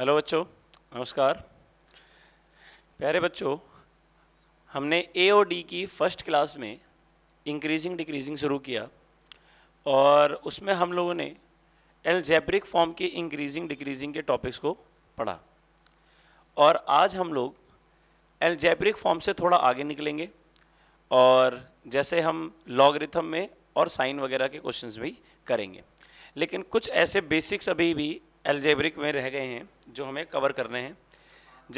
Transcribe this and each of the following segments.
Hello बच्चों नमस्कार प्यारे बच्चों हमने ए और डी की फर्स्ट क्लास में इंक्रीजिंग डिक्रीजिंग शुरू किया और उसमें हम लोगों ने एल्जेब्रिक फॉर्म के इंक्रीजिंग डिक्रीजिंग के टॉपिक्स को पढ़ा और आज हम लोग एल्जेब्रिक फॉर्म से थोड़ा आगे निकलेंगे और जैसे हम लॉगरिथम में और साइन वगैरह के क्वेश्चंस भी करेंगे लेकिन कुछ ऐसे बेसिक्स अभी भी एल्जेब्रिक में रह गए हैं जो हमें कवर करने हैं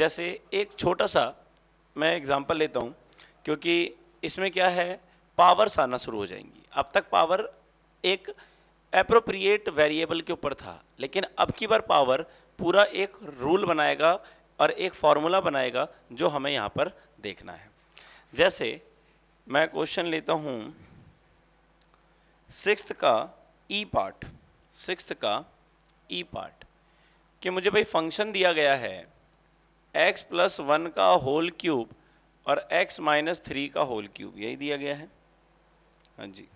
जैसे एक छोटा सा मैं एग्जांपल लेता हूँ क्योंकि इसमें क्या है पावर्स आना शुरू हो जाएंगी अब तक पावर एक अप्रोप्रिएट वेरिएबल के ऊपर था लेकिन अब की बार पावर पूरा एक रूल बनाएगा और एक फॉर्मूला बनाएगा जो हमें यहाँ पर देखना है जैसे मैं क्वेश्चन लेता हूँ सिक्स का ई पार्ट सिक्स का ई e पार्ट कि मुझे भाई फंक्शन दिया गया है x प्लस वन का होल क्यूब और x माइनस थ्री का होल क्यूब यही दिया गया है हाँ जी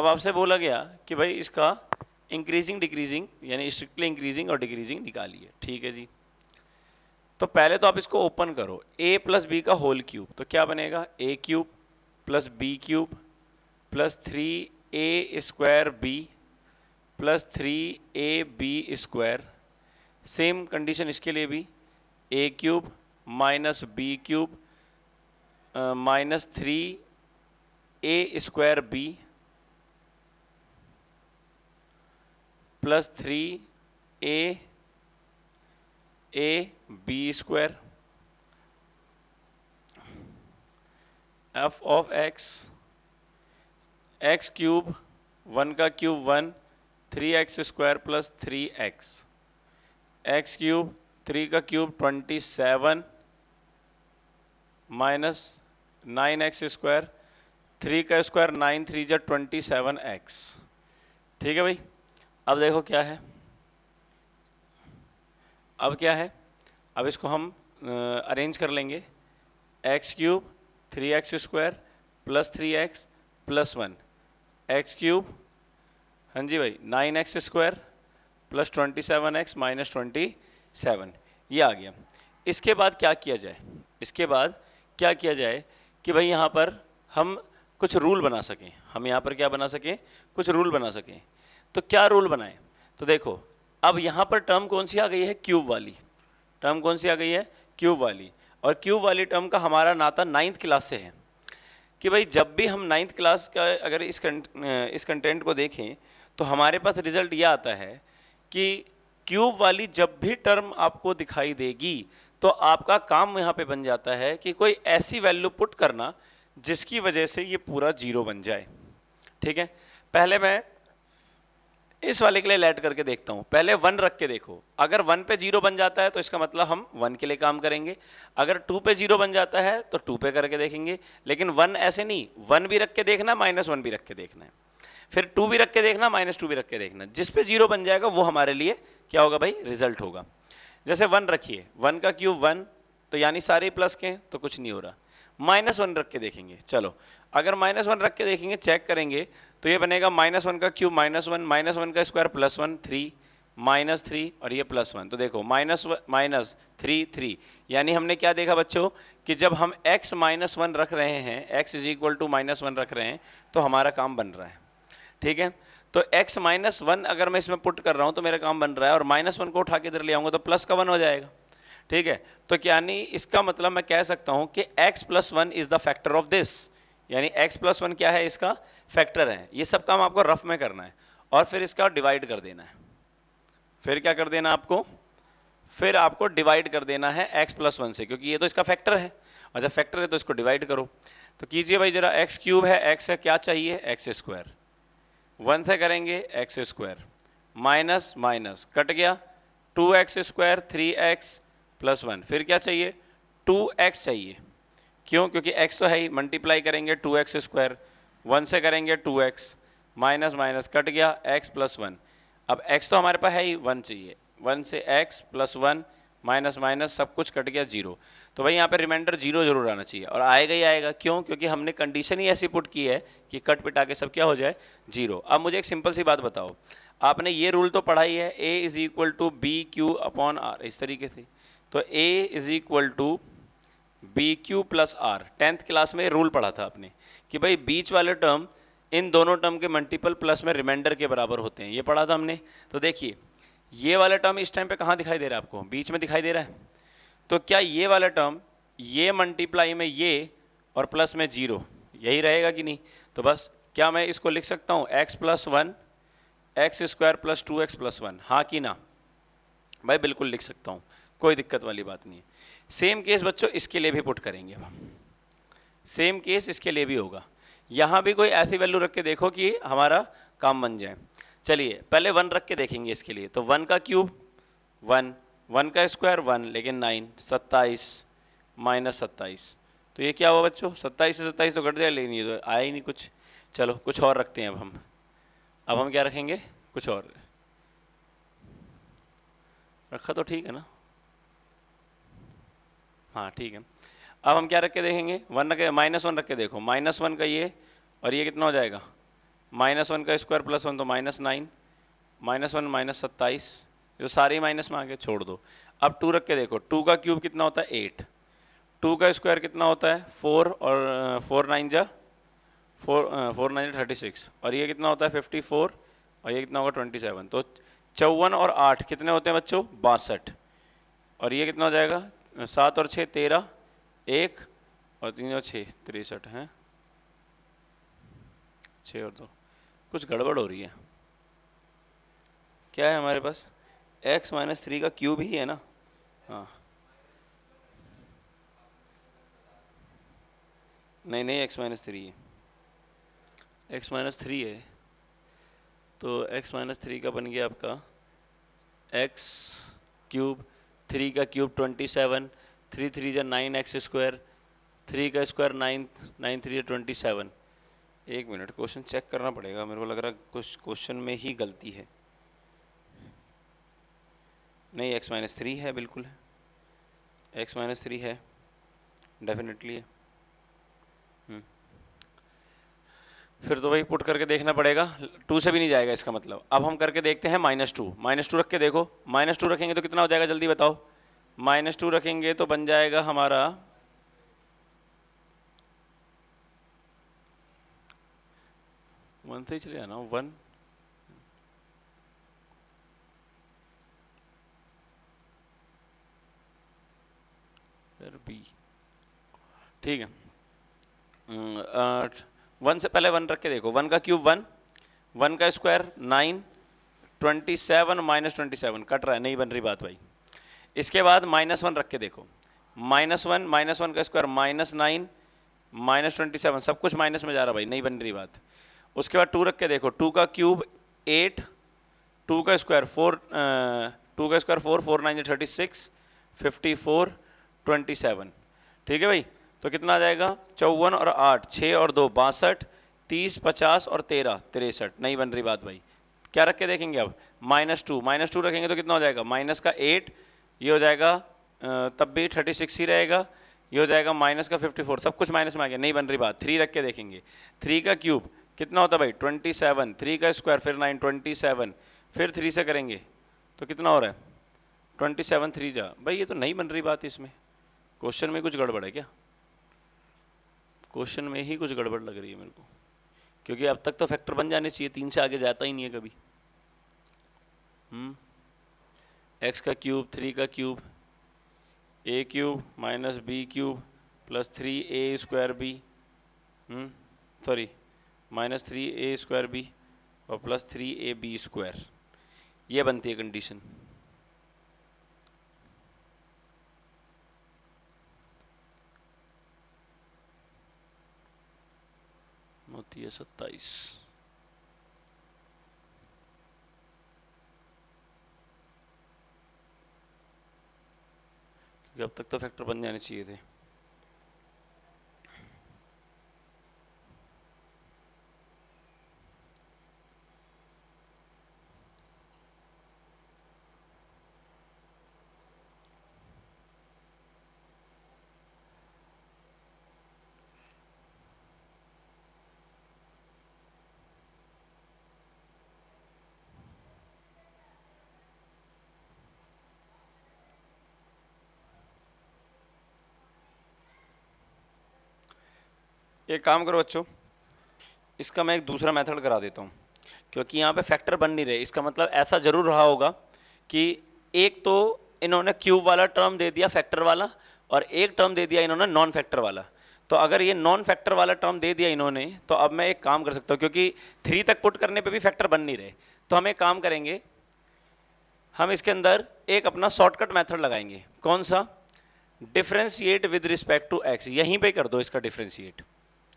अब आपसे बोला गया कि भाई इसका इंक्रीजिंग डिक्रीजिंग यानी स्ट्रिक्टली इंक्रीजिंग और डिक्रीजिंग निकालिए ठीक है जी तो पहले तो आप इसको ओपन करो a प्लस बी का होल क्यूब तो क्या बनेगा A cube plus B cube plus three A square B plus three A B square same condition इसके लिए भी A cube minus B cube minus three A square B plus three A A B square F of X X cube one का cube one three X square plus three X X cube three का cube twenty seven minus nine X square three का square nine three जा twenty seven X ठीक है भाई अब देखो क्या है अब क्या है अब इसको हम अरेंज कर लेंगे X cube three X square plus three X plus one X cube हाँ जी भाई nine X square plus twenty seven X minus twenty seven ये आ गया इसके बाद क्या किया जाए इसके बाद क्या किया जाए कि भाई यहाँ पर हम कुछ रूल बना सकें हम यहाँ पर क्या बना सकें कुछ रूल बना सकें तो क्या रूल बनाएं तो देखो अब यहाँ पर टर्म कौन सी आ गई है क्यूब वाली टर्म कौन सी आ गई है क्यूब वाली और क्यूब वाली टर्म का हमारा नाता नाइन्थ क्लास से है कि भाई जब भी हम नाइन्थ क्लास का अगर इस कंट, इस कंटेंट को देखें तो हमारे पास रिजल्ट यह आता है कि क्यूब वाली जब भी टर्म आपको दिखाई देगी तो आपका काम यहां पे बन जाता है कि कोई ऐसी वैल्यू पुट करना जिसकी वजह से ये पूरा जीरो बन जाए ठीक है पहले मैं इस वाले के लिए लेट करके देखता हूं पहले वन रख के देखो अगर वन पे जीरो बन जाता है तो इसका मतलब हम वन के लिए काम करेंगे अगर टू पे जीरो बन जाता है तो टू पे करके देखेंगे लेकिन वन ऐसे नहीं वन भी रख के देखना माइनस वन भी रख के देखना है फिर टू भी रख के देखना माइनस टू भी रख के देखना जिसपे जीरो बन जाएगा वो हमारे लिए क्या होगा भाई रिजल्ट होगा जैसे वन रखिए वन का क्यूब वन तो यानी सारे प्लस के हैं तो कुछ नहीं हो रहा माइनस वन रख के देखेंगे चलो अगर माइनस वन रख के देखेंगे चेक करेंगे तो ये बनेगा माइनस वन का cube minus one minus one का square plus one three minus three और ये प्लस वन तो देखो माइनस माइनस थ्री थ्री यानी हमने क्या देखा बच्चों कि जब हम एक्स माइनस वन रख रहे हैं X is equal to minus one रख रहे हैं तो हमारा काम बन रहा है ठीक है तो x माइनस वन अगर मैं इसमें पुट कर रहा हूं तो मेरा काम बन रहा है और माइनस वन को उठा के इधर ले आऊंगा तो प्लस का वन हो जाएगा ठीक है तो क्या नहीं इसका मतलब मैं कह सकता हूं कि x plus one is the factor of this यानी x प्लस वन क्या है इसका फैक्टर है ये सब काम आपको रफ में करना है और फिर इसका डिवाइड कर देना है फिर क्या कर देना आपको फिर आपको डिवाइड कर देना है एक्स प्लस वन से क्योंकि ये तो इसका फैक्टर है और जब फैक्टर है तो इसको डिवाइड करो तो कीजिए भाई जरा एक्स क्यूब है एक्स है क्या चाहिए एक्स स्क्वायर वन से करेंगे X square minus minus cut गया two x square three X plus one फिर क्या चाहिए टू एक्स चाहिए क्यों क्योंकि एक्स तो है ही मल्टीप्लाई करेंगे टू एक्स स्क्वायर वन से करेंगे two x minus minus cut गया एक्स प्लस वन अब एक्स तो हमारे पास है ही वन चाहिए वन से X plus one minus minus सब कुछ कट गया जीरो तो भाई यहाँ पे रिमाइंडर जीरो जरूर आना चाहिए और आएगा ही आएगा क्यों क्योंकि हमने कंडीशन ही ऐसी पुट की है कि कट पिटा के सब क्या हो जाए जीरो अब मुझे एक सिंपल सी बात बताओ आपने ये रूल तो पढ़ाई है A is equal to B Q upon R इस तरीके से तो A is equal to B Q plus R tenth class में रूल पढ़ा था आपने कि भाई बीच वाले टर्म इन दोनों टर्म के मल्टीपल प्लस में रिमाइंडर के बराबर होते हैं ये पढ़ा था हमने तो देखिए ये वाला टर्म इस टाइम पे कहा दिखाई दे रहा है आपको बीच में दिखाई दे रहा है तो क्या ये वाला टर्म ये मल्टीप्लाई में ये और प्लस में जीरो यही रहेगा कि नहीं तो बस क्या मैं इसको लिख सकता हूं X plus one X square plus two X plus one हाँ कि ना भाई बिल्कुल लिख सकता हूँ कोई दिक्कत वाली बात नहीं है सेम केस बच्चों इसके लिए भी पुट करेंगे अब सेम केस इसके लिए भी होगा यहां भी कोई ऐसी वैल्यू रख के देखो कि हमारा काम बन जाए चलिए पहले वन रख के देखेंगे इसके लिए तो वन का क्यूब वन वन का स्क्वायर वन लेकिन नाइन सत्ताईस माइनस सत्ताईस तो ये क्या हुआ बच्चों सत्ताईस से सत्ताईस तो कट जाए लेकिन ये तो आया ही नहीं कुछ चलो कुछ और रखते हैं अब हम अब हम क्या रखेंगे कुछ और रखा तो ठीक है ना हाँ ठीक है अब हम क्या रख के देखेंगे वन रखे माइनस वन रख के देखो माइनस वन का ये और ये कितना हो जाएगा माइनस वन का स्क्वायर प्लस वन तो minus nine minus one minus सत्ताईस जो सारी माइनस में आगे छोड़ दो अब टू रख के देखो टू का क्यूब कितना होता है एट टू का स्क्वायर कितना होता है फोर और फोर नाइन जा four four nine thirty six और ये कितना होता है फिफ्टी फोर और ये कितना होगा ट्वेंटी सेवन तो चौवन और आठ कितने होते हैं बच्चों बासठ और ये कितना हो जाएगा सात और छः तेरह एक और तीन और छः तिरसठ हैं छः और दो कुछ गड़बड़ हो रही है क्या है हमारे पास x माइनस थ्री का क्यूब ही है ना हाँ नहीं नहीं x माइनस थ्री है x माइनस थ्री है तो x माइनस थ्री का बन गया आपका x क्यूब थ्री का cube twenty seven three three जो नाइन एक्स स्क्वायर थ्री का square nine nine three twenty seven एक मिनट क्वेश्चन चेक करना पड़ेगा मेरे को लग रहा है कुछ क्वेश्चन में ही गलती है नहीं एक्स माइनस थ्री है बिल्कुल है एक्स माइनस थ्री है डेफिनेटली है हम्म। फिर तो वही पुट करके देखना पड़ेगा टू से भी नहीं जाएगा इसका मतलब अब हम करके देखते हैं माइनस टू माइनस टू रख के देखो माइनस टू रखेंगे तो कितना हो जाएगा जल्दी बताओ माइनस टू रखेंगे तो बन जाएगा हमारा वन से ही चले जाना वन बी ठीक है वन से पहले वन रख के देखो वन का क्यूब वन वन का square nine twenty seven minus twenty seven cut रहा है नहीं बन रही बात भाई इसके बाद माइनस वन रख के देखो माइनस वन माइनस वन का square minus nine minus twenty seven सब कुछ माइनस में जा रहा भाई नहीं बन रही बात उसके बाद टू रख के देखो टू का क्यूब एट टू का स्क्वायर फोर टू का square four four nine thirty six fifty four twenty seven ठीक है भाई तो कितना आ जाएगा चौवन और आठ छः और दो बासठ तीस पचास और तेरह तिरसठ नहीं बन रही बात भाई क्या रख के देखेंगे अब माइनस टू माइनस टू रखेंगे तो कितना हो जाएगा माइनस का एट ये हो जाएगा तब भी थर्टी सिक्स ही रहेगा ये हो जाएगा माइनस का फिफ्टी फोर सब कुछ माइनस में आ गया नहीं बन रही बात थ्री रख के देखेंगे थ्री का क्यूब कितना होता भाई ट्वेंटी सेवन थ्री का स्क्वायर फिर नाइन ट्वेंटी सेवन फिर थ्री से करेंगे तो कितना हो रहा है ट्वेंटी सेवन थ्री जा भाई ये तो नहीं बन रही बात इसमें क्वेश्चन में कुछ गड़बड़ है क्या क्वेश्चन में ही कुछ गड़बड़ लग रही है मेरे को क्योंकि अब तक तो फैक्टर बन जाने चाहिए तीन से आगे जाता ही नहीं है कभी एक्स हम्म? का क्यूब थ्री का cube A cube minus B cube plus three A square B sorry minus three A square B और plus three A B square यह बनती है कंडीशन होती है सत्ताईस अब तक तो फैक्टर बन जाने चाहिए थे एक काम करो बच्चों इसका मैं एक दूसरा मेथड करा देता हूँ क्योंकि यहाँ पे फैक्टर बन नहीं रहे इसका मतलब ऐसा जरूर रहा होगा कि एक तो इन्होंने क्यूब वाला टर्म दे दिया फैक्टर वाला और एक टर्म दे दिया इन्होंने नॉन फैक्टर वाला तो अगर ये नॉन फैक्टर वाला टर्म दे दिया इन्होंने तो अब मैं एक काम कर सकता हूँ क्योंकि थ्री तक पुट करने पर भी फैक्टर बन नहीं रहे तो हम एक काम करेंगे हम इसके अंदर एक अपना शॉर्टकट मैथड लगाएंगे कौन सा differentiate with respect to X यहीं पे कर दो इसका डिफ्रेंशिएट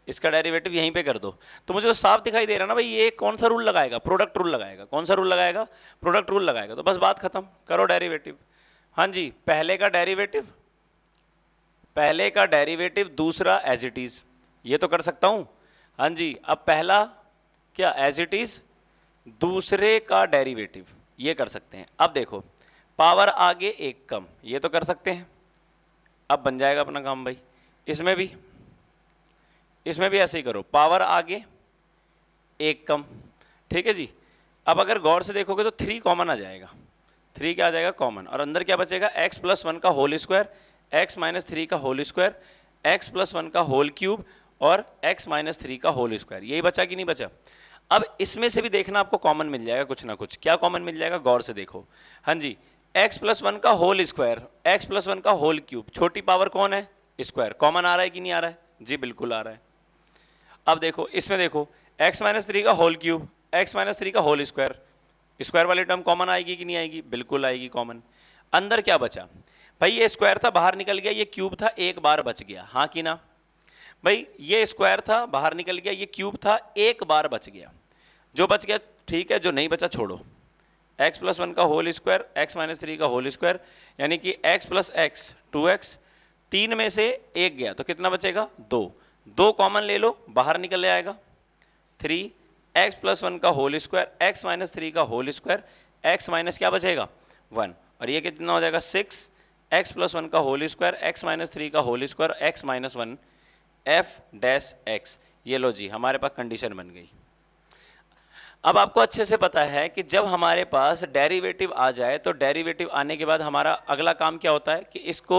इसका डेरिवेटिव यहीं पे कर दो तो मुझे साफ दिखाई दे रहा ना भाई ये कौन सा रूल लगाएगा प्रोडक्ट रूल लगाएगा कौन सा रूल लगाएगा प्रोडक्ट रूल लगाएगा तो बस बात खत्म करो डेरिवेटिव हाँ जी पहले का डेरिवेटिव पहले का डेरिवेटिव दूसरा एज इट इज ये तो कर सकता हूं हाँ जी अब पहला क्या एज इट इज दूसरे का डेरिवेटिव ये कर सकते हैं अब देखो पावर आगे एक कम ये तो कर सकते हैं अब बन जाएगा अपना काम भाई इसमें भी इसमें भी ऐसे ही करो पावर आगे एक कम ठीक है जी अब अगर गौर से देखोगे तो थ्री कॉमन आ जाएगा थ्री क्या आ जाएगा कॉमन और अंदर क्या बचेगा एक्स प्लस वन का whole square X minus three का whole square X plus one का होल क्यूब और एक्स माइनस थ्री का होल स्क्वायर यही बचा कि नहीं बचा अब इसमें से भी देखना आपको कॉमन मिल जाएगा कुछ ना कुछ क्या कॉमन मिल जाएगा गौर से देखो हाँ जी एक्स प्लस वन का whole square X plus one का होल क्यूब छोटी पावर कौन है स्क्वायर कॉमन आ रहा है कि नहीं आ रहा है जी बिल्कुल आ रहा है अब देखो इसमें देखो x माइनस थ्री का whole cube x minus three का होल स्क्वायर स्क्वायर वाली टर्म कॉमन आएगी कि नहीं आएगी बिल्कुल आएगी कॉमन अंदर क्या बचा भाई ये स्क्वायर था बाहर निकल गया ये क्यूब था एक बार बच गया हाँ कि ना भाई ये स्क्वायर था बाहर निकल गया ये क्यूब था एक बार बच गया जो बच गया ठीक है जो नहीं बचा छोड़ो x प्लस वन का whole square x minus three का होल स्क्वायर यानी कि x plus x two X तीन में से एक गया तो कितना बचेगा दो दो कॉमन ले लो बाहर निकल आएगा थ्री एक्स प्लस वन का whole square X minus three का होल स्क्वायर एक्स माइनस क्या बचेगा वन और ये कितना हो जाएगा सिक्स एक्स प्लस वन का whole square X minus three का whole square X minus one F dash X ये लो जी हमारे पास कंडीशन बन गई अब आपको अच्छे से पता है कि जब हमारे पास डेरिवेटिव आ जाए तो डेरिवेटिव आने के बाद हमारा अगला काम क्या होता है कि इसको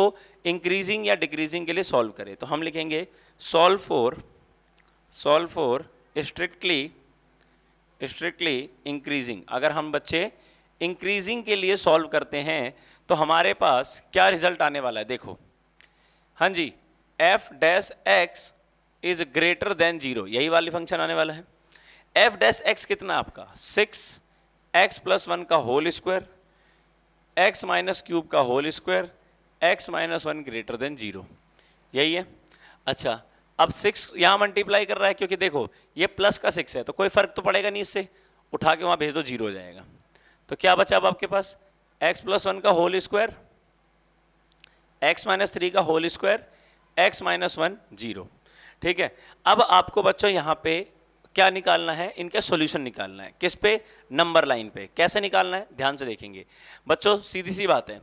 इंक्रीजिंग या डिक्रीजिंग के लिए सॉल्व करें तो हम लिखेंगे solve for solve for strictly strictly increasing अगर हम बच्चे इंक्रीजिंग के लिए सॉल्व करते हैं तो हमारे पास क्या रिजल्ट आने वाला है देखो हाँ जी F dash X is greater than zero यही वाली फंक्शन आने वाला है एफ डैस एक्स कितना आपका सिक्स एक्स प्लस वन का whole square X minus cube का whole square X minus one greater than zero यही है अच्छा अब सिक्स यहां मल्टीप्लाई कर रहा है क्योंकि देखो ये प्लस का सिक्स है तो कोई फर्क तो पड़ेगा नहीं इससे उठा के वहां भेज दो जीरो हो जाएगा तो क्या बचा अब आपके पास एक्स प्लस वन का whole square X minus three का whole square X minus one zero ठीक है अब आपको बच्चों यहां पे क्या निकालना है इनका सॉल्यूशन निकालना है किस पे नंबर लाइन पे कैसे निकालना है ध्यान से देखेंगे बच्चों सीधी सी बात है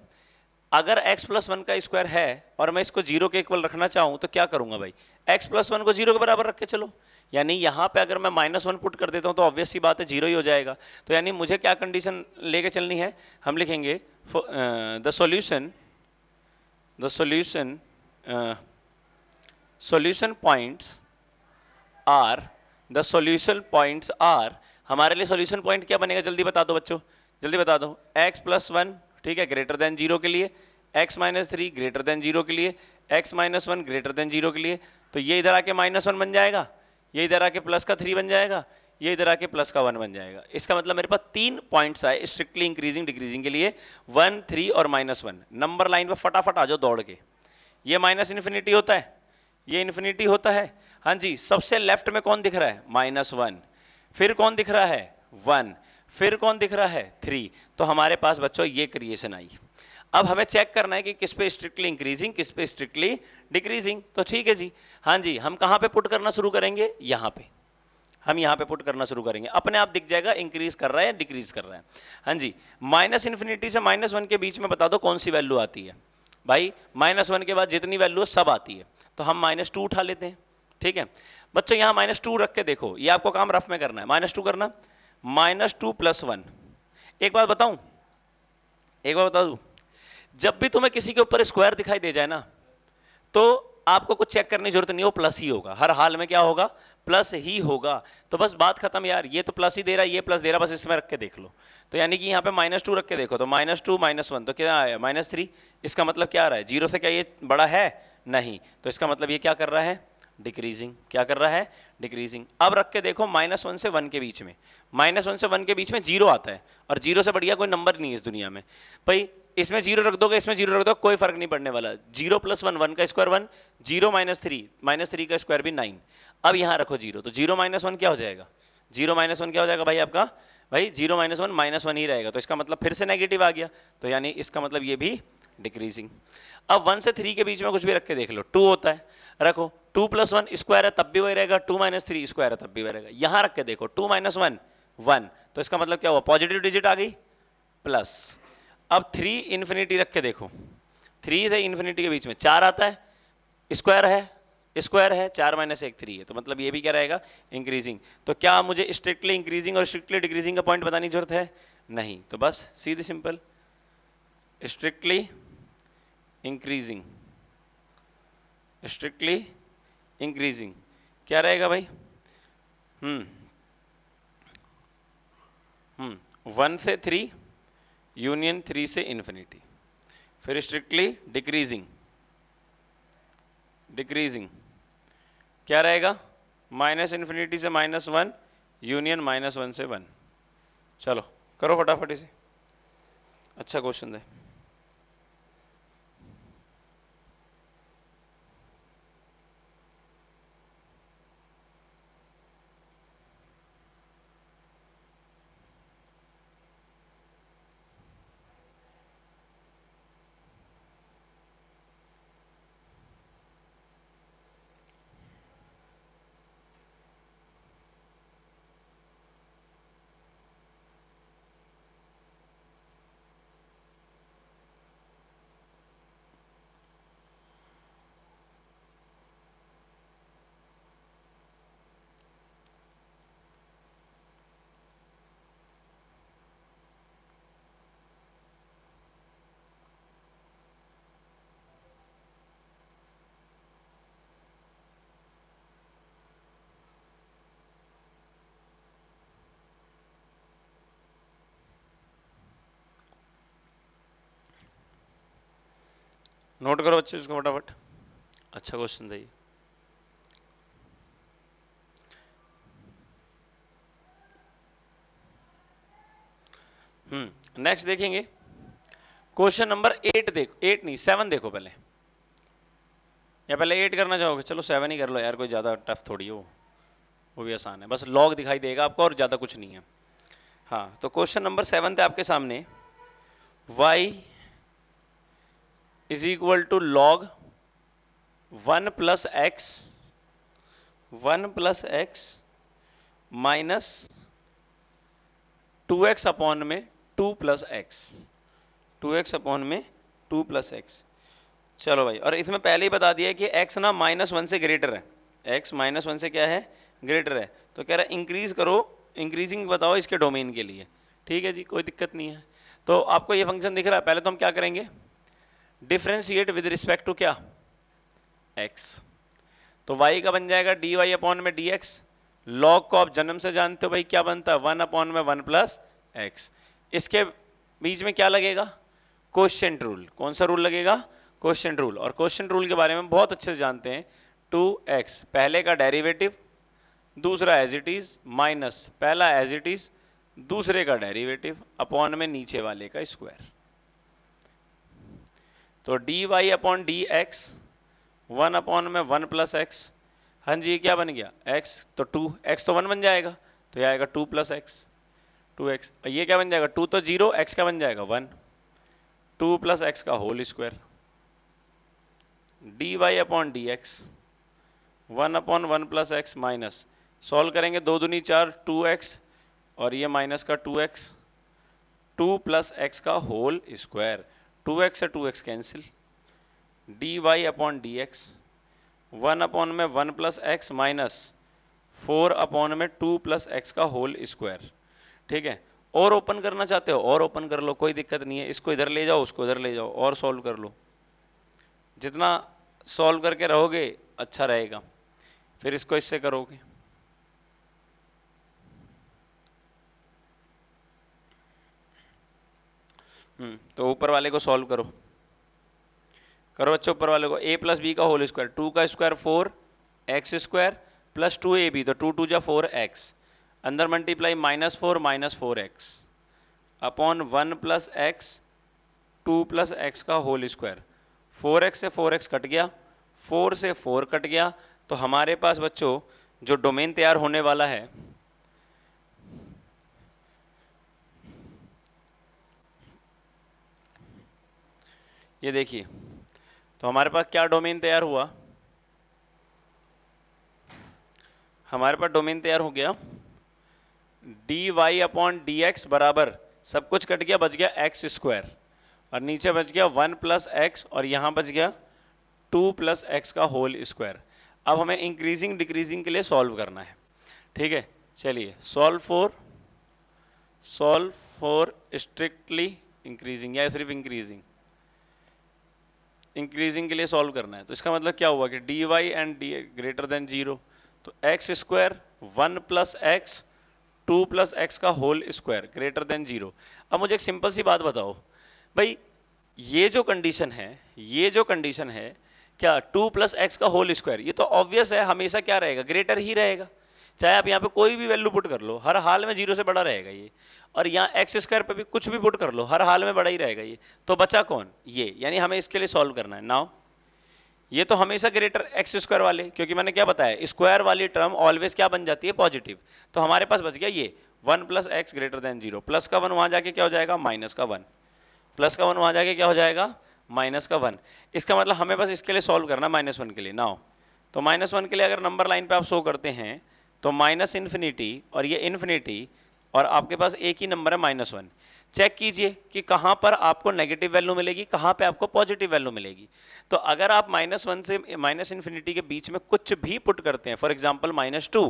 अगर x प्लस वन का स्क्वायर है और मैं इसको जीरो के इक्वल रखना चाहूं तो क्या करूंगा भाई एक्स प्लस वन को जीरो के बराबर रख के चलो यानी यहाँ पे अगर मैं माइनस वन पुट कर देता हूँ तो ऑब्वियस सी बात है जीरो ही हो जाएगा तो यानी मुझे क्या कंडीशन लेके चलनी है हम लिखेंगे the solution the solution solution points are the solution points are हमारे लिए सोल्यूशन पॉइंट क्या बनेगा जल्दी बता दो बच्चों जल्दी बता दो एक्स प्लस वन ठीक है ग्रेटर देन जीरो के लिए X minus three greater than zero के लिए x minus one greater than zero के लिए तो ये इधर आके माइनस वन बन जाएगा ये इधर आके प्लस का थ्री बन जाएगा ये इधर आके प्लस का वन बन जाएगा इसका मतलब मेरे पास तीन पॉइंट्स आए स्ट्रिक्टली इंक्रीजिंग डिक्रीजिंग के लिए वन थ्री और माइनस वन नंबर लाइन पर फटाफट आ जाओ दौड़ के ये माइनस इन्फिनिटी होता है ये इन्फिनिटी होता है हाँ जी सबसे लेफ्ट में कौन दिख रहा है माइनस वन फिर कौन दिख रहा है वन फिर कौन दिख रहा है थ्री तो हमारे पास बच्चों ये क्रिएशन आई अब हमें चेक करना है कि किस पे स्ट्रिक्टली इंक्रीजिंग किस पे स्ट्रिक्टली डिक्रीजिंग तो ठीक है जी हाँ जी हम कहाँ पे पुट करना शुरू करेंगे यहाँ पे हम यहाँ पे पुट करना शुरू करेंगे अपने आप दिख जाएगा इंक्रीज कर रहा है डिक्रीज कर रहा है हाँ जी माइनस इन्फिनिटी से माइनस वन के बीच में बता दो कौन सी वैल्यू आती है भाई माइनस वन के बाद जितनी वैल्यू है सब आती है तो हम माइनस टू उठा लेते हैं ठीक है बच्चों यहाँ माइनस टू रख के देखो ये आपको काम रफ में करना है माइनस टू करना माइनस टू प्लस वन एक बात बताऊं एक बार बता दूं जब भी तुम्हें किसी के ऊपर स्क्वायर दिखाई दे जाए ना तो आपको कुछ चेक करने की जरूरत नहीं हो प्लस ही होगा हर हाल में क्या होगा प्लस ही होगा तो बस बात खत्म यार ये तो प्लस ही दे रहा है ये प्लस दे रहा बस इसमें रख के देख लो तो यानी कि यहाँ पे माइनस टू रख के देखो तो माइनस टू माइनस वन तो क्या आया माइनस थ्री इसका मतलब क्या आ रहा है जीरो से क्या ये बड़ा है नहीं तो इसका मतलब ये क्या कर रहा है डिक्रीजिंग क्या कर रहा है डिक्रीजिंग अब रख के देखो माइनस वन से वन के बीच में माइनस वन से वन के बीच में जीरो आता है और जीरो से बढ़िया कोई नंबर नहीं है इस दुनिया में भाई इसमें जीरो रख दोगे इसमें जीरो रख दो कोई फर्क नहीं पड़ने वाला जीरो प्लस वन वन का square one zero minus three minus three का स्क्वायर भी नाइन अब यहां रखो जीरो तो जीरो माइनस वन क्या हो जाएगा जीरो माइनस वन क्या हो जाएगा भाई आपका भाई zero minus one minus one ही रहेगा तो इसका मतलब फिर से नेगेटिव आ गया तो यानी इसका मतलब ये भी डिक्रीजिंग अब वन से थ्री के बीच में कुछ भी रख के देख लो टू होता है रखो टू प्लस वन स्क्वायर है तब भी वही रहेगा टू माइनस थ्री स्क्वायर है तब भी वही रहेगा यहां रख के देखो टू माइनस वन वन तो इसका मतलब क्या हुआ पॉजिटिव डिजिट आ गई प्लस अब थ्री इन्फिनिटी रख के देखो थ्री से इन्फिनिटी के बीच में चार आता है स्क्वायर है स्क्वायर है चार माइनस एक थ्री है तो मतलब ये भी क्या रहेगा इंक्रीजिंग तो क्या मुझे स्ट्रिक्टली इंक्रीजिंग और स्ट्रिक्टली डिक्रीजिंग का पॉइंट बताने की जरूरत है नहीं तो बस सीधे simple strictly increasing strictly increasing क्या रहेगा भाई हम्म हम्म वन से थ्री यूनियन थ्री से इन्फिनिटी फिर स्ट्रिक्टली डिक्रीजिंग डिक्रीजिंग क्या रहेगा माइनस इन्फिनिटी से minus one union minus one से वन चलो करो फटाफट इसे अच्छा क्वेश्चन है नोट करो बच्चे इसको फटाफट अच्छा क्वेश्चन था ये हम्म नेक्स्ट देखेंगे क्वेश्चन नंबर एट देखो एट नहीं सेवन देखो पहले या पहले एट करना चाहोगे चलो सेवन ही कर लो यार कोई ज्यादा टफ थोड़ी हो वो भी आसान है बस लॉग दिखाई देगा आपको और ज्यादा कुछ नहीं है हाँ तो क्वेश्चन नंबर सेवन थे आपके सामने y is equal to log one plus x one plus x minus two x upon में two plus x two x upon में टू प्लस एक्स चलो भाई और इसमें पहले ही बता दिया कि x ना माइनस वन से ग्रेटर है x माइनस वन से क्या है ग्रेटर है तो कह रहा है इंक्रीज करो इंक्रीजिंग बताओ इसके डोमेन के लिए ठीक है जी कोई दिक्कत नहीं है तो आपको ये फंक्शन दिख रहा है पहले तो हम क्या करेंगे डिफ्रेंशिएट विद रिस्पेक्ट टू क्या एक्स तो वाई का बन जाएगा डी वाई अपॉन में डी एक्स लॉग को आप जन्म से जानते हो भाई क्या बनता है वन अपॉन में वन प्लस एक्स इसके बीच में क्या लगेगा क्वेश्चन रूल कौन सा रूल लगेगा क्वेश्चन रूल और क्वेश्चन रूल के बारे में बहुत अच्छे से जानते हैं टू एक्स पहले का डेरिवेटिव दूसरा एज इट इज माइनस पहला एज इट इज दूसरे का डेरिवेटिव अपॉन में नीचे वाले का स्क्वायर तो d y upon d x one upon में वन प्लस एक्स हाँ जी क्या बन गया एक्स तो टू एक्स तो वन बन जाएगा तो यह आएगा two plus x two x ये क्या बन जाएगा टू तो जीरो x क्या बन जाएगा वन टू प्लस एक्स का whole square d y upon d x one upon one plus x minus solve करेंगे दो दूनी चार टू एक्स और ये माइनस का two x two plus x का होल स्क्वायर टू एक्स है two x cancel d y upon d x one upon में one plus x minus four upon में टू प्लस एक्स का whole square ठीक है और open करना चाहते हो और ओपन कर लो कोई दिक्कत नहीं है इसको इधर ले जाओ उसको इधर ले जाओ और सॉल्व कर लो जितना सॉल्व करके रहोगे अच्छा रहेगा फिर इसको इससे करोगे हम्म, तो ऊपर वाले को सॉल्व करो करो बच्चों ऊपर वाले को ए प्लस बी का होल स्क्वायर टू का square four x square plus two A B तो टू टू जा फोर एक्स अंदर multiply minus four minus four x upon one plus x two plus x का whole square four x से four x cut गया four से four cut गया तो हमारे पास बच्चों जो डोमेन तैयार होने वाला है ये देखिए तो हमारे पास क्या डोमेन तैयार हुआ हमारे पास डोमेन तैयार हो गया d y upon d x बराबर सब कुछ कट गया बच गया एक्स स्क्वायर और नीचे बच गया वन प्लस एक्स और यहां बच गया टू प्लस एक्स का होल स्क्वायर अब हमें इंक्रीजिंग डिक्रीजिंग के लिए सॉल्व करना है ठीक है चलिए solve for solve for strictly increasing या सिर्फ इंक्रीजिंग इंक्रीजिंग के लिए सॉल्व करना है तो इसका मतलब क्या हुआ कि d y and d greater than zero तो x square one plus x two plus x का whole square greater than zero अब मुझे एक सिंपल सी बात बताओ भाई ये जो कंडीशन है ये जो कंडीशन है क्या टू प्लस एक्स का होल स्क्वायर ये तो ऑब्वियस है हमेशा क्या रहेगा ग्रेटर ही रहेगा चाहे आप यहाँ पे कोई भी वैल्यू पुट कर लो हर हाल में जीरो से बड़ा रहेगा ये और यहाँ एक्स स्क्वायर पे भी कुछ भी पुट कर लो हर हाल में बड़ा ही रहेगा ये तो बचा कौन ये यानी हमें इसके लिए सॉल्व करना है नाउ ये तो हमेशा ग्रेटर एक्स स्क्वायर वाले क्योंकि मैंने क्या बताया स्क्वायर वाली टर्म ऑलवेज क्या बन जाती है पॉजिटिव तो हमारे पास बच गया ये one plus x greater than zero plus का वन वहां जाके क्या हो जाएगा माइनस का वन प्लस का वन वहां जाके क्या हो जाएगा माइनस का वन इसका मतलब हमें बस इसके लिए सॉल्व करना माइनस वन के लिए ना तो माइनस वन के लिए अगर नंबर लाइन पे आप शो करते हैं तो माइनस इन्फिनिटी और ये इन्फिनिटी और आपके पास एक ही नंबर है माइनस वन चेक कीजिए कि कहां पर आपको नेगेटिव वैल्यू मिलेगी कहां पे आपको पॉजिटिव वैल्यू मिलेगी तो अगर आप माइनस वन से माइनस इन्फिनिटी के बीच में कुछ भी पुट करते हैं फॉर एग्जाम्पल माइनस टू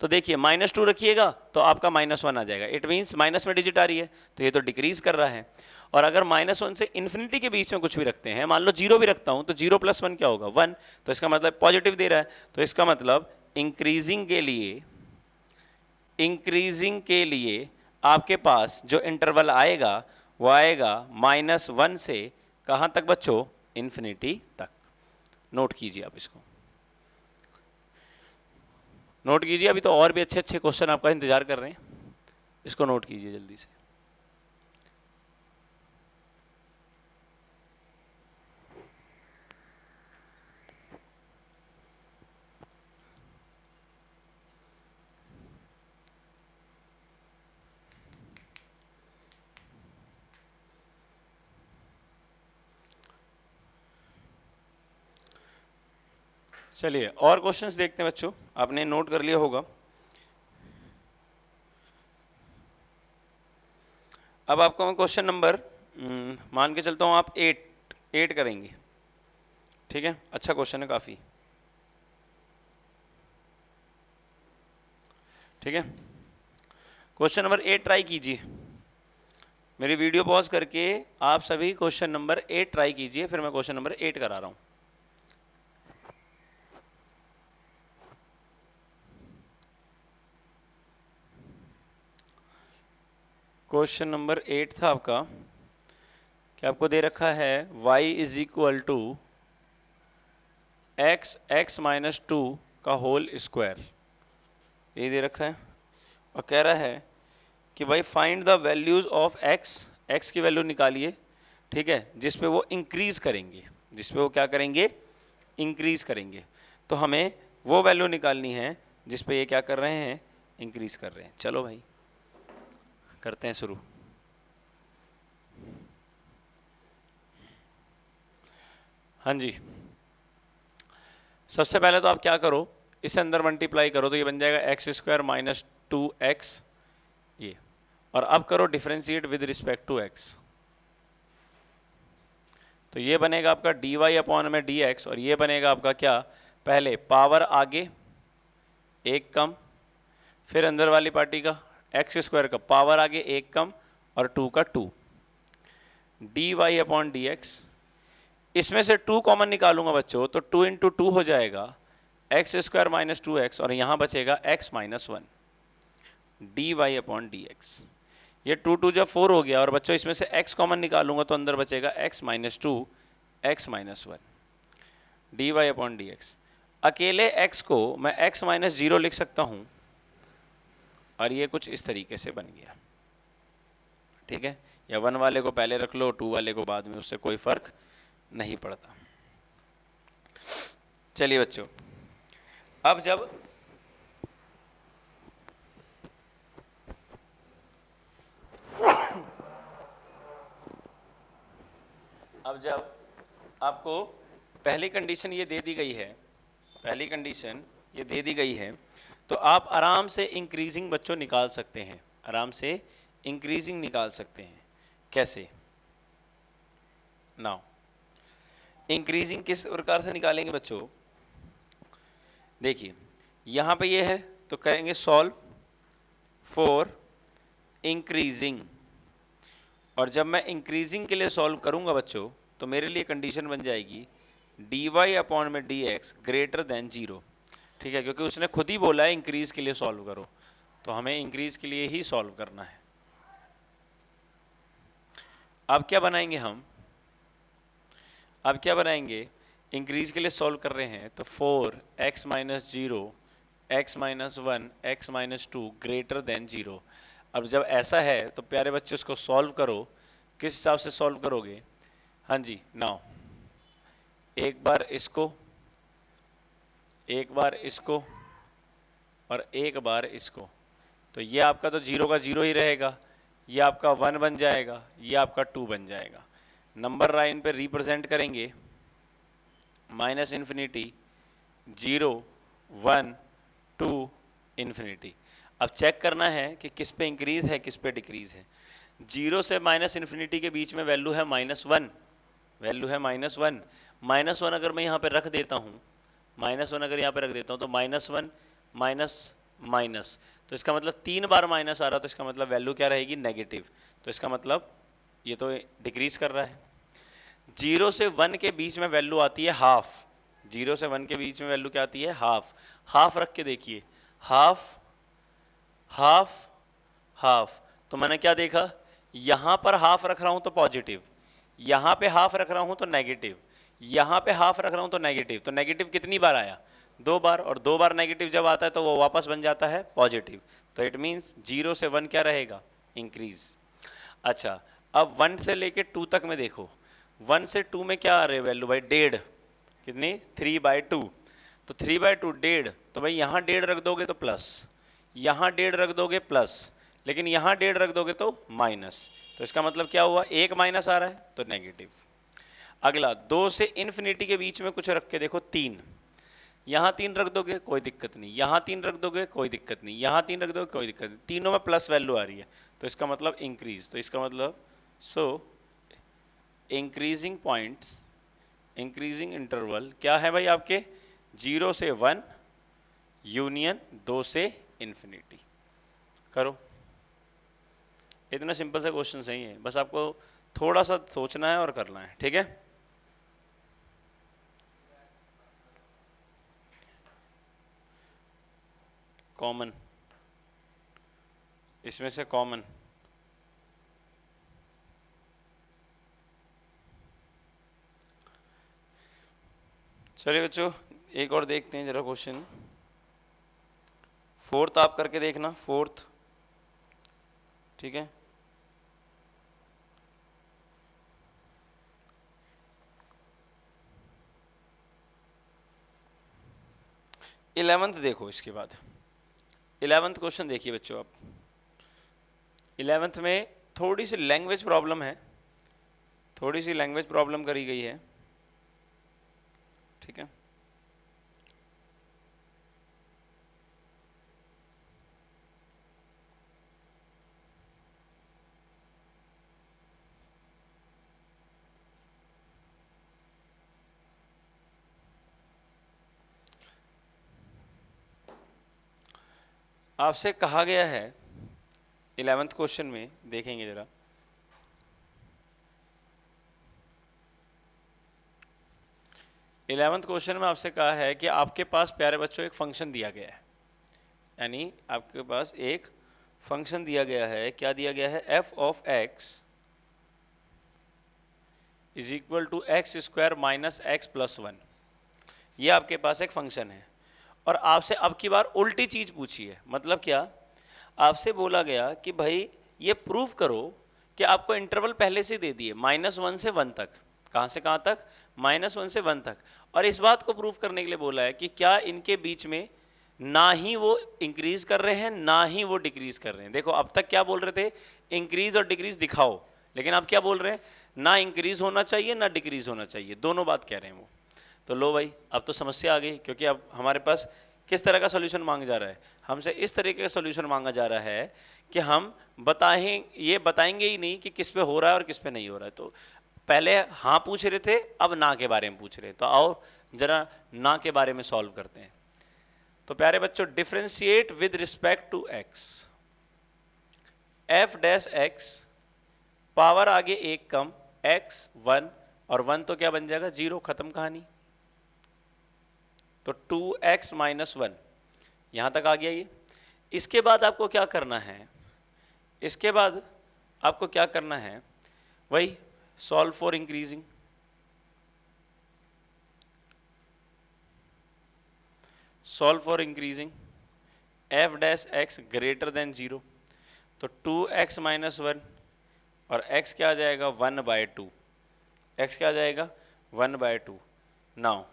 तो देखिए माइनस टू रखिएगा तो आपका माइनस वन आ जाएगा इट मीन्स माइनस में डिजिट आ रही है तो ये तो डिक्रीज कर रहा है और अगर माइनस वन से इन्फिनिटी के बीच में कुछ भी रखते हैं मान लो जीरो भी रखता हूं तो जीरो प्लस वन क्या होगा वन तो इसका मतलब पॉजिटिव दे रहा है तो इसका मतलब इंक्रीजिंग के लिए इंक्रीजिंग के लिए आपके पास जो इंटरवल आएगा वो आएगा माइनस वन से कहां तक बच्चों इंफिनिटी तक नोट कीजिए आप इसको नोट कीजिए अभी तो और भी अच्छे अच्छे क्वेश्चन आपका इंतजार कर रहे हैं इसको नोट कीजिए जल्दी से चलिए और क्वेश्चंस देखते हैं बच्चों आपने नोट कर लिया होगा अब आपको मैं क्वेश्चन हम्म, नंबर मान के चलता हूं आप एट एट करेंगे ठीक है अच्छा क्वेश्चन है काफ़ी ठीक है क्वेश्चन नंबर एट ट्राई कीजिए मेरी वीडियो पॉज करके आप सभी क्वेश्चन नंबर एट ट्राई कीजिए फिर मैं क्वेश्चन नंबर एट करा रहा हूं क्वेश्चन नंबर एट था आपका कि आपको दे रखा है y is equal to x x minus two का होल स्क्वायर ये दे रखा है और कह रहा है कि भाई find the values of x x की वैल्यू निकालिए ठीक है जिसपे वो इंक्रीज करेंगे जिसपे वो क्या करेंगे इंक्रीज करेंगे तो हमें वो वैल्यू निकालनी है जिसपे ये क्या कर रहे हैं इंक्रीज कर रहे हैं चलो भाई करते हैं शुरू हाँ जी सबसे पहले तो आप क्या करो इसे अंदर मल्टीप्लाई करो तो ये बन जाएगा x square minus two x ये और अब करो differentiate with respect to x तो ये बनेगा आपका डी वाई अपॉन में डी एक्स और ये बनेगा आपका क्या पहले पावर आगे एक कम फिर अंदर वाली पार्टी का एक्स स्क्वायर का पावर आगे एक कम और टू का two d y upon d x इसमें से टू कॉमन निकालूंगा बच्चों तो टू इंटू टू हो जाएगा x square minus two x और यहां बचेगा x minus one d y upon d x ये टू टू जब फोर हो गया और बच्चों इसमें से एक्स कॉमन निकालूंगा तो अंदर बचेगा x minus two x minus one d y upon d x अकेले एक्स को मैं एक्स माइनस जीरो लिख सकता हूं और ये कुछ इस तरीके से बन गया ठीक है या वन वाले को पहले रख लो टू वाले को बाद में उससे कोई फर्क नहीं पड़ता चलिए बच्चों अब जब अब जब आपको पहली कंडीशन ये दे दी गई है पहली कंडीशन ये दे दी गई है तो आप आराम से इंक्रीजिंग बच्चों निकाल सकते हैं आराम से इंक्रीजिंग निकाल सकते हैं कैसे नाउ इंक्रीजिंग किस प्रकार से निकालेंगे बच्चों देखिए यहां पे ये है तो करेंगे सॉल्व फॉर इंक्रीजिंग और जब मैं इंक्रीजिंग के लिए सॉल्व करूंगा बच्चों तो मेरे लिए कंडीशन बन जाएगी dy वाई अपॉन में d x greater than zero ठीक है क्योंकि उसने खुद ही बोला है इंक्रीज के लिए सॉल्व करो तो हमें इंक्रीज के लिए ही सॉल्व करना है अब क्या बनाएंगे हम अब क्या बनाएंगे इंक्रीज के लिए सॉल्व कर रहे हैं तो four x minus zero x minus one x minus two greater than zero अब जब ऐसा है तो प्यारे बच्चे उसको सॉल्व करो किस हिसाब से सॉल्व करोगे हाँ जी नाउ एक बार इसको एक बार इसको और एक बार इसको तो ये आपका तो जीरो का जीरो ही रहेगा ये आपका वन बन जाएगा ये आपका टू बन जाएगा नंबर लाइन पे रिप्रेजेंट करेंगे minus infinity zero one two infinity अब चेक करना है कि किस पे इंक्रीज है किस पे डिक्रीज है जीरो से माइनस इन्फिनिटी के बीच में वैल्यू है माइनस वन वैल्यू है माइनस वन माइनस वन अगर मैं यहाँ पे रख देता हूँ माइनस वन अगर यहाँ पे रख देता हूँ तो माइनस वन माइनस माइनस तो इसका मतलब तीन बार माइनस आ रहा तो इसका मतलब वैल्यू क्या रहेगी नेगेटिव तो इसका मतलब ये तो डिक्रीज कर रहा है जीरो से वन के बीच में वैल्यू आती है हाफ जीरो से वन के बीच में वैल्यू क्या आती है हाफ हाफ रख के देखिए हाफ हाफ हाफ तो मैंने क्या देखा यहां पर हाफ रख रहा हूं तो पॉजिटिव यहां पे हाफ रख रहा हूं तो नेगेटिव यहां पे हाफ रख रहा हूं तो नेगेटिव तो नेगेटिव कितनी बार आया दो बार और दो बार नेगेटिव जब आता है तो वो वापस बन जाता है पॉजिटिव तो इट मीन्स जीरो से वन क्या रहेगा इंक्रीज अच्छा अब वन से लेके टू तक में देखो वन से टू में क्या आ रही है वैल्यू भाई डेढ़ कितनी थ्री बाय टू तो थ्री बाय टू डेढ़ तो भाई यहां डेढ़ रख दोगे तो प्लस यहां डेढ़ रख दोगे प्लस लेकिन यहां डेढ़ रख दोगे तो माइनस तो इसका मतलब क्या हुआ एक माइनस आ रहा है तो नेगेटिव अगला दो से इन्फिनिटी के बीच में कुछ रख के देखो तीन यहां तीन रख दोगे कोई दिक्कत नहीं यहां तीन रख दोगे कोई दिक्कत नहीं यहां तीन रख दोगे कोई दिक्कत नहीं तीनों में प्लस वैल्यू आ रही है तो इसका मतलब इंक्रीज तो इसका मतलब so increasing point increasing interval क्या है भाई आपके जीरो से वन यूनियन दो से इंफिनिटी करो इतना सिंपल सा क्वेश्चन सही है बस आपको थोड़ा सा सोचना है और करना है ठीक है कॉमन इसमें से कॉमन चलिए बच्चों एक और देखते हैं जरा क्वेश्चन फोर्थ आप करके देखना फोर्थ ठीक है इलेवेंथ देखो इसके बाद इलेवेंथ क्वेश्चन देखिए बच्चों आप इलेवेंथ में थोड़ी सी लैंग्वेज प्रॉब्लम है थोड़ी सी लैंग्वेज प्रॉब्लम करी गई है ठीक है आपसे कहा गया है इलेवेंथ क्वेश्चन में देखेंगे ज़रा इलेवेंथ क्वेश्चन में आपसे कहा है कि आपके पास प्यारे बच्चों एक फंक्शन दिया गया है यानी आपके पास एक फंक्शन दिया गया है क्या दिया गया है f of x is equal to x square minus x plus one ये आपके पास एक फंक्शन है और आपसे अब की बार उल्टी चीज पूछी है मतलब क्या आपसे बोला गया कि भाई ये प्रूव करो कि आपको इंटरवल पहले से दे दिए माइनस वन से वन तक कहां से कहां तक माइनस वन से वन तक और इस बात को प्रूव करने के लिए बोला है कि क्या इनके बीच में ना ही वो इंक्रीज कर रहे हैं ना ही वो डिक्रीज कर रहे हैं देखो अब तक क्या बोल रहे थे इंक्रीज और डिक्रीज दिखाओ लेकिन आप क्या बोल रहे हैं ना इंक्रीज होना चाहिए ना डिक्रीज होना चाहिए दोनों बात कह रहे हैं वो तो लो भाई अब तो समस्या आ गई क्योंकि अब हमारे पास किस तरह का सोल्यूशन मांग जा रहा है हमसे इस तरीके का सोल्यूशन मांगा जा रहा है कि हम बताएं ये बताएंगे ही नहीं कि किस पे हो रहा है और किस पे नहीं हो रहा है तो पहले हाँ पूछ रहे थे अब ना के बारे में पूछ रहे तो आओ जरा ना के बारे में सॉल्व करते हैं तो प्यारे बच्चों differentiate with respect to x f dash x power आगे एक कम एक्स वन और वन तो क्या बन जाएगा जीरो खत्म कहानी तो टू एक्स माइनस वन यहां तक आ गया ये इसके बाद आपको क्या करना है इसके बाद आपको क्या करना है वही solve for increasing solve for increasing f dash x greater than zero तो टू एक्स माइनस वन और एक्स क्या आ जाएगा वन बाय टू एक्स क्या आ जाएगा वन बाय टू नाउ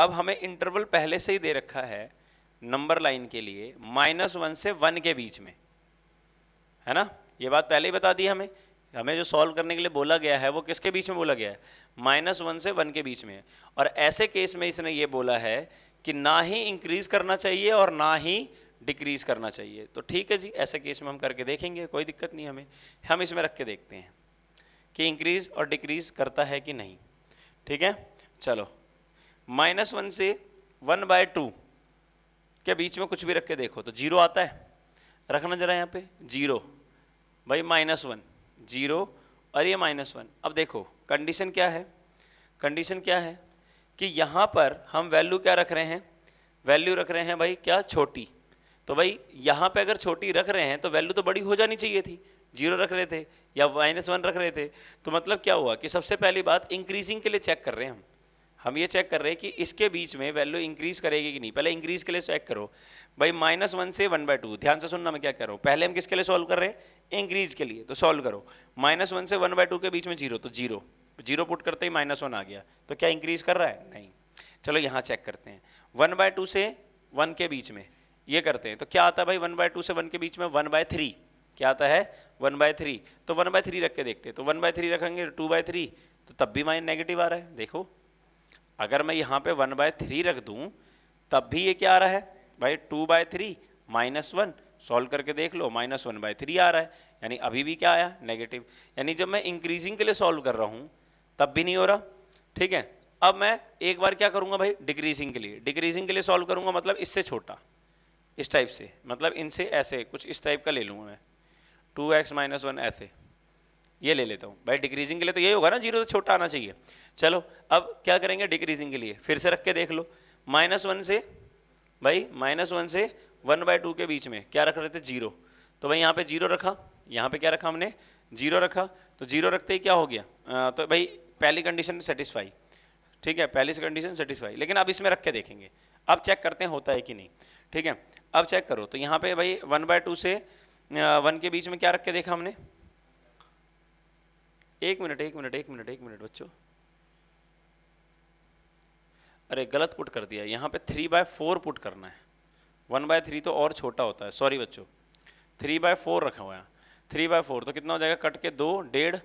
अब हमें इंटरवल पहले से ही दे रखा है नंबर लाइन के लिए माइनस वन से वन के बीच में है ना ये बात पहले ही बता दी हमें हमें जो सॉल्व करने के लिए बोला गया है वो किसके बीच में बोला गया है माइनस वन से वन के बीच में और ऐसे केस में इसने ये बोला है कि ना ही इंक्रीज करना चाहिए और ना ही डिक्रीज करना चाहिए तो ठीक है जी ऐसे केस में हम करके देखेंगे कोई दिक्कत नहीं हमें हम इसमें रख के देखते हैं कि इंक्रीज और डिक्रीज करता है कि नहीं ठीक है चलो माइनस वन से वन बाय टू के बीच में कुछ भी रख के देखो तो जीरो आता है रखना जरा यहाँ पे जीरो भाई माइनस वन जीरो और ये माइनस वन अब देखो कंडीशन क्या है कंडीशन क्या है कि यहाँ पर हम वैल्यू क्या रख रहे हैं वैल्यू रख रहे हैं भाई क्या छोटी तो भाई यहाँ पे अगर छोटी रख रहे हैं तो वैल्यू तो बड़ी हो जानी चाहिए थी जीरो रख रहे थे या माइनस वन रख रहे थे तो मतलब क्या हुआ कि सबसे पहली बात इंक्रीजिंग के लिए चेक कर रहे हैं हम हम ये चेक कर रहे हैं कि इसके बीच में वैल्यू इंक्रीज करेगी कि नहीं पहले इंक्रीज के लिए चेक करो भाई माइनस वन से वन बाय टू ध्यान से सुनना मैं क्या कर रहा हूँ पहले हम किसके लिए सॉल्व कर रहे हैं इंक्रीज के लिए तो सॉल्व करो माइनस वन से वन बाय टू के बीच में जीरो तो जीरो जीरो पुट करते ही माइनस वन आ गया तो क्या इंक्रीज कर रहा है नहीं चलो यहाँ चेक करते हैं वन बाय टू से वन के बीच में ये करते हैं तो क्या आता है भाई वन बाय टू से वन के बीच में वन बाय थ्री क्या आता है वन बाय थ्री तो वन बाय थ्री रख के देखते हैं तो वन बाय थ्री रखेंगे टू बाय थ्री तो तब भी माइन नेगेटिव आ रहा है देखो अगर मैं यहाँ पे वन बाय थ्री रख दूँ तब भी ये क्या आ रहा है भाई two by three minus one solve करके देख लो माइनस वन बाय थ्री आ रहा है यानी अभी भी क्या आया नेगेटिव यानी जब मैं इंक्रीजिंग के लिए सॉल्व कर रहा हूँ तब भी नहीं हो रहा ठीक है अब मैं एक बार क्या करूंगा भाई डिक्रीजिंग के लिए डिक्रीजिंग के लिए सॉल्व करूंगा मतलब इससे छोटा इस टाइप से मतलब इनसे ऐसे कुछ इस टाइप का ले लूंगा मैं टू एक्स माइनस वन ऐसे ये ले लेता हूँ भाई डिक्रीजिंग के लिए तो यही होगा ना जीरो से छोटा आना चाहिए चलो अब क्या करेंगे डिक्रीजिंग के लिए फिर से रख के देख लो माइनस वन से भाई माइनस वन से वन बाय टू के बीच में क्या रख रहे थे जीरो तो भाई यहाँ पे जीरो रखा यहाँ पे क्या रखा हमने जीरो रखा तो जीरो रखते ही क्या हो गया आ, तो भाई पहली कंडीशन सेटिस्फाई ठीक है पहली कंडीशन सेटिस्फाई लेकिन अब इसमें रख के देखेंगे अब चेक करते हैं होता है कि नहीं ठीक है अब चेक करो तो यहाँ पे भाई वन बाय टू से वन के बीच में क्या रख के देखा हमने एक मिनट एक मिनट एक मिनट एक मिनट बच्चों अरे गलत पुट कर दिया यहाँ पे थ्री बाय फोर पुट करना है वन बाय थ्री तो और छोटा होता है सॉरी बच्चों थ्री बाय फोर रखा हुआ है थ्री बाय फोर तो कितना हो जाएगा कट के दो डेढ़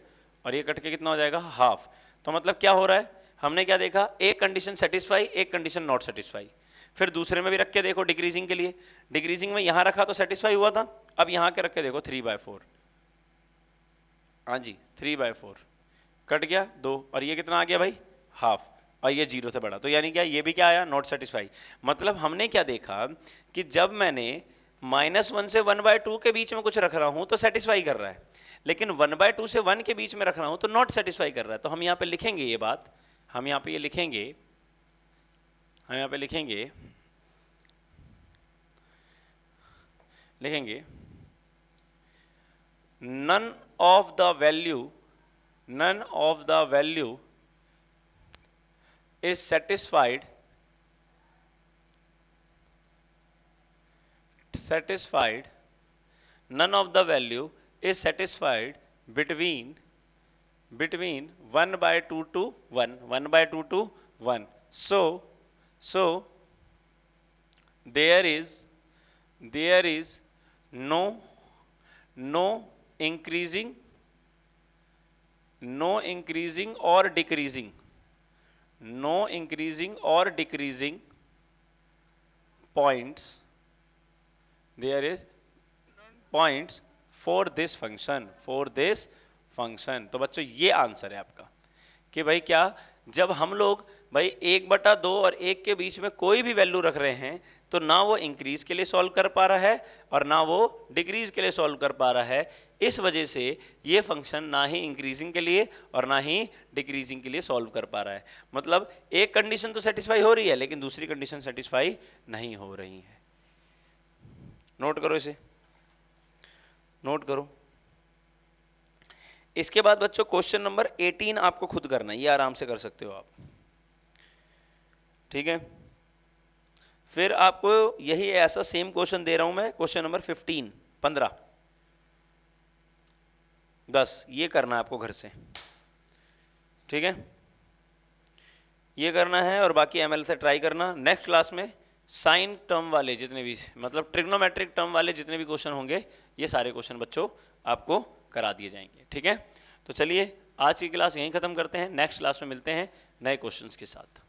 और ये कट के कितना हो जाएगा हाफ तो मतलब क्या हो रहा है हमने क्या देखा एक कंडीशन सेटिस्फाई एक कंडीशन नॉट सेटिस्फाई फिर दूसरे में भी रख के देखो डिक्रीजिंग के लिए डिक्रीजिंग में यहां रखा तो सेटिस्फाई हुआ था अब यहां के रख के देखो थ्री बाय फोर हाँ जी थ्री बाय फोर कट गया दो और ये कितना आ गया भाई हाफ और ये जीरो से बड़ा तो यानी क्या ये भी क्या आया नॉट सेटिस्फाई मतलब हमने क्या देखा कि जब मैंने माइनस वन से वन बाय टू के बीच में कुछ रख रहा हूं तो सेटिस्फाई कर रहा है लेकिन वन बाय टू से वन के बीच में रख रहा हूं तो नॉट सेटिस्फाई कर रहा है तो हम यहां पर लिखेंगे ये बात हम यहां पर ये लिखेंगे हम यहां पर लिखेंगे लिखेंगे none of the value none of the value is satisfied satisfied none of the value is satisfied between between 1 by 2 to 1 1 by 2 to 1 so so there is there is no no increasing no increasing और decreasing no increasing और decreasing points there is points for this function for this function तो बच्चों ये answer है आपका कि भाई क्या जब हम लोग भाई एक बटा दो और एक के बीच में कोई भी वैल्यू रख रहे हैं तो ना वो इंक्रीज के लिए सॉल्व कर पा रहा है और ना वो डिक्रीज के लिए सॉल्व कर पा रहा है इस वजह से ये फंक्शन ना ही इंक्रीजिंग के लिए और ना ही डिक्रीजिंग के लिए सॉल्व कर पा रहा है मतलब एक कंडीशन तो सेटिस्फाई हो रही है लेकिन दूसरी कंडीशन सेटिस्फाई नहीं हो रही है नोट करो इसे नोट करो इसके बाद बच्चों क्वेश्चन नंबर 18 आपको खुद करना ये आराम से कर सकते हो आप ठीक है फिर आपको यही ऐसा सेम क्वेश्चन दे रहा हूं मैं क्वेश्चन नंबर 15 पंद्रह दस ये करना है आपको घर से ठीक है ये करना है और बाकी एम से ट्राई करना नेक्स्ट क्लास में साइन टर्म वाले जितने भी मतलब ट्रिग्नोमेट्रिक टर्म वाले जितने भी क्वेश्चन होंगे ये सारे क्वेश्चन बच्चों आपको करा दिए जाएंगे ठीक है तो चलिए आज की क्लास यहीं खत्म करते हैं नेक्स्ट क्लास में मिलते हैं नए क्वेश्चंस के साथ